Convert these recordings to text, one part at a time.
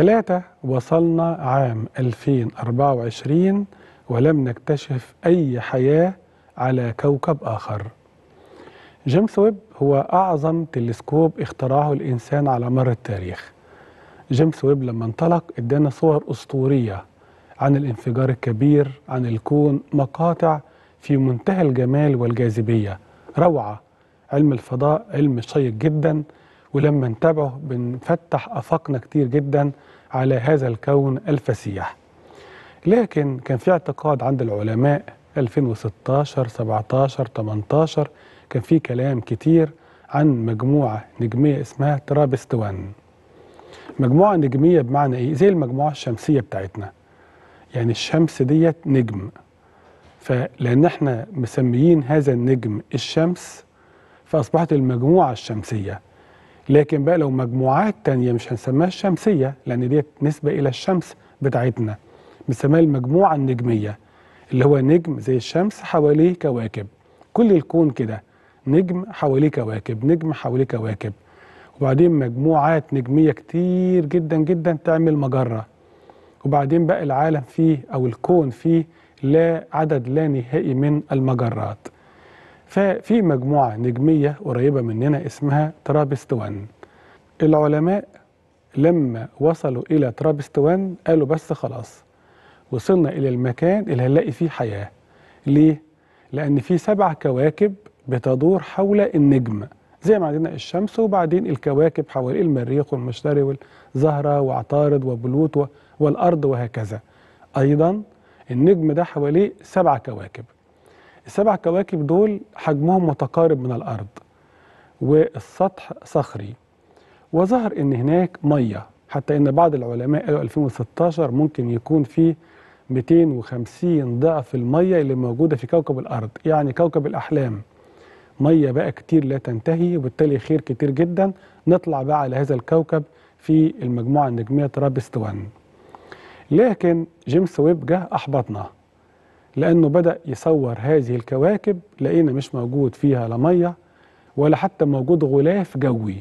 ثلاثة وصلنا عام 2024 ولم نكتشف أي حياة على كوكب آخر جيمس ويب هو أعظم تلسكوب اخترعه الإنسان على مر التاريخ جيمس ويب لما انطلق ادانا صور أسطورية عن الانفجار الكبير عن الكون مقاطع في منتهى الجمال والجاذبية روعة علم الفضاء علم شيق جداً ولما نتابعه بنفتح آفاقنا كتير جدا على هذا الكون الفسيح لكن كان في اعتقاد عند العلماء 2016 17 18 كان في كلام كتير عن مجموعة نجمية اسمها ترابست 1 مجموعة نجمية بمعنى ايه زي المجموعة الشمسية بتاعتنا يعني الشمس ديت نجم فلأن احنا مسميين هذا النجم الشمس فأصبحت المجموعة الشمسية لكن بقى لو مجموعات تانية مش هنسميها الشمسية لأن ديت نسبة إلى الشمس بتاعتنا بنسميها المجموعة النجمية اللي هو نجم زي الشمس حواليه كواكب كل الكون كده نجم حواليه كواكب نجم حواليه كواكب وبعدين مجموعات نجمية كتير جدا جدا تعمل مجرة وبعدين بقى العالم فيه أو الكون فيه لا عدد لا نهائي من المجرات ففي مجموعة نجمية قريبة مننا اسمها وان العلماء لما وصلوا إلى وان قالوا بس خلاص وصلنا إلى المكان اللي هنلاقي فيه حياة ليه؟ لأن في سبع كواكب بتدور حول النجم زي ما عندنا الشمس وبعدين الكواكب حوالين المريخ والمشتري والزهرة وعطارد وبلوت والأرض وهكذا أيضا النجم ده حواليه سبع كواكب السبع كواكب دول حجمهم متقارب من الأرض والسطح صخري وظهر ان هناك ميه حتى ان بعض العلماء قالوا 2016 ممكن يكون في 250 ضعف الميه اللي موجوده في كوكب الارض يعني كوكب الاحلام ميه بقى كتير لا تنتهي وبالتالي خير كتير جدا نطلع بقى على هذا الكوكب في المجموعه النجميه ترابست 1 لكن جيمس ويب جه احبطنا لأنه بدأ يصور هذه الكواكب لقينا مش موجود فيها لا مية ولا حتى موجود غلاف جوي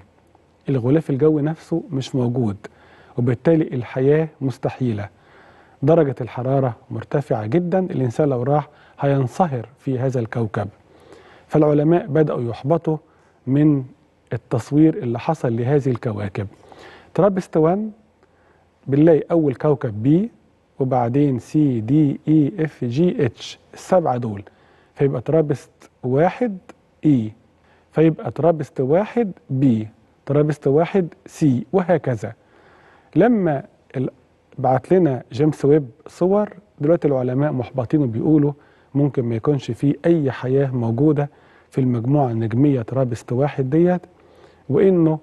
الغلاف الجوي نفسه مش موجود وبالتالي الحياة مستحيلة درجة الحرارة مرتفعة جدا الإنسان لو راح هينصهر في هذا الكوكب فالعلماء بدأوا يحبطوا من التصوير اللي حصل لهذه الكواكب ترابستوان بنلاقي أول كوكب بيه وبعدين سي دي اي اف جي اتش السبعه دول فيبقى ترابست واحد اي e. فيبقى ترابست واحد بي ترابست واحد سي وهكذا لما بعت لنا جيمس ويب صور دلوقتي العلماء محبطين وبيقولوا ممكن ما يكونش في اي حياه موجوده في المجموعه النجميه ترابست واحد ديت وانه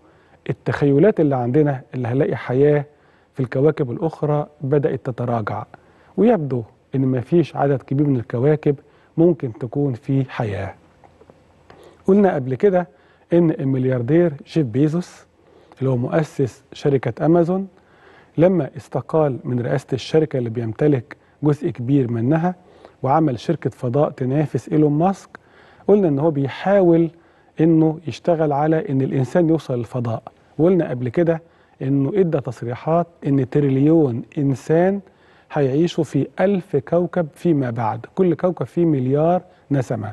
التخيلات اللي عندنا اللي هنلاقي حياه في الكواكب الأخرى بدأت تتراجع ويبدو أن ما فيش عدد كبير من الكواكب ممكن تكون في حياة قلنا قبل كده أن الملياردير جيف بيزوس اللي هو مؤسس شركة أمازون لما استقال من رئاسة الشركة اللي بيمتلك جزء كبير منها وعمل شركة فضاء تنافس إيلون ماسك قلنا أن هو بيحاول أنه يشتغل على أن الإنسان يوصل للفضاء وقلنا قبل كده انه ادى تصريحات ان تريليون انسان هيعيشوا في ألف كوكب فيما بعد كل كوكب فيه مليار نسمة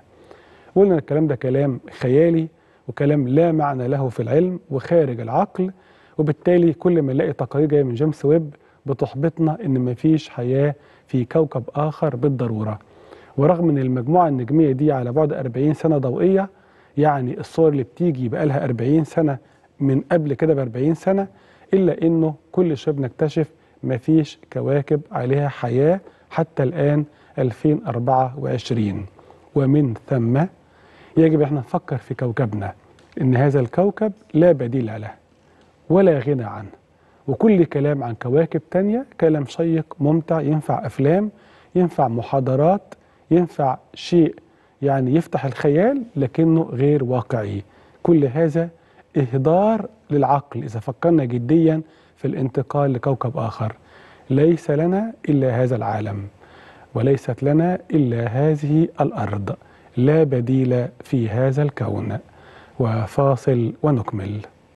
قلنا الكلام ده كلام خيالي وكلام لا معنى له في العلم وخارج العقل وبالتالي كل ما نلاقي تقارير جايه من جيمس ويب بتحبطنا ان مفيش حياه في كوكب اخر بالضروره ورغم ان المجموعه النجميه دي على بعد 40 سنه ضوئيه يعني الصور اللي بتيجي بقالها 40 سنه من قبل كده ب 40 سنه إلا أنه كل شوية بنكتشف مفيش كواكب عليها حياة حتى الآن 2024 ومن ثم يجب احنا نفكر في كوكبنا ان هذا الكوكب لا بديل له ولا غنى عنه وكل كلام عن كواكب تانية كلام شيق ممتع ينفع أفلام ينفع محاضرات ينفع شيء يعني يفتح الخيال لكنه غير واقعي كل هذا إهدار للعقل إذا فكرنا جديا في الانتقال لكوكب آخر ليس لنا إلا هذا العالم وليست لنا إلا هذه الأرض لا بديل في هذا الكون وفاصل ونكمل